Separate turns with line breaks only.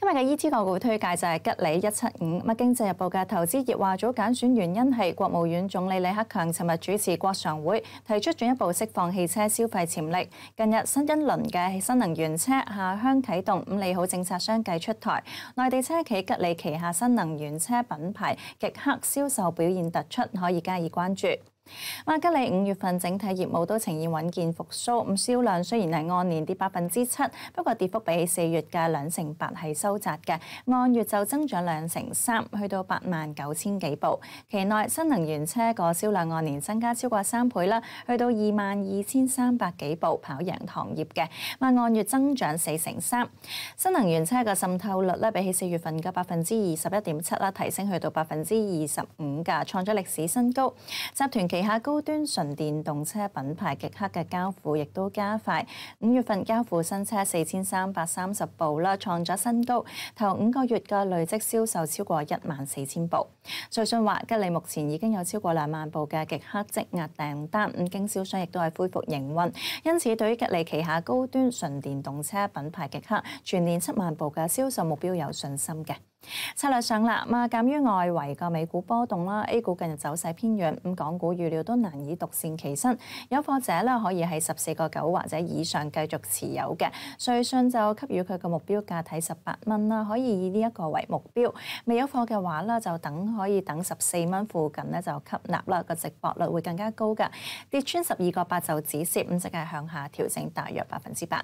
今日嘅 E T 个股推介就系吉利一七五，咁《经济日报嘅投资熱话组拣选原因系国务院总理李克强寻日主持国常会，提出进一步释放汽车消费潜力。近日新一轮嘅新能源车下乡启动，咁利好政策相继出台，内地车企吉利旗下新能源车品牌极客销售表现突出，可以加以关注。麥吉利五月份整體業務都呈現穩健復甦，咁銷量雖然係按年跌百分之七，不過跌幅比起四月嘅兩成八係收窄嘅，按月就增長兩成三，去到八萬九千幾部。期內新能源車個銷量按年增加超過三倍啦，去到二萬二千三百幾部，跑贏行業嘅，咁按月增長四成三。新能源車嘅渗透率咧，比起四月份嘅百分之二十一點七啦，提升去到百分之二十五嘅，創咗歷史新高。集团。旗下高端純電動車品牌極客嘅交付亦都加快，五月份交付新車四千三百三十部啦，創咗新高。頭五個月嘅累積銷售超過一萬四千部。最信話，吉利目前已經有超過兩萬部嘅極客積压訂單，咁經銷商亦都係恢復營運，因此對於吉利旗下高端純電動車品牌極客全年七萬部嘅銷售目標有信心嘅。策略上啦，咁啊，鉴於外圍個美股波動啦，A 股近日走勢偏弱，咁港股預料都難以獨善其身。有貨者咧可以喺十四个九或者以上繼續持有嘅，瑞信就給予佢個目標價睇十八蚊啦，可以以呢一個為目標。未有貨嘅話呢就等可以等十四蚊附近咧就吸納啦，個直播率會更加高嘅。跌穿十二個八就止蝕，咁即係向下調整大約百分之八。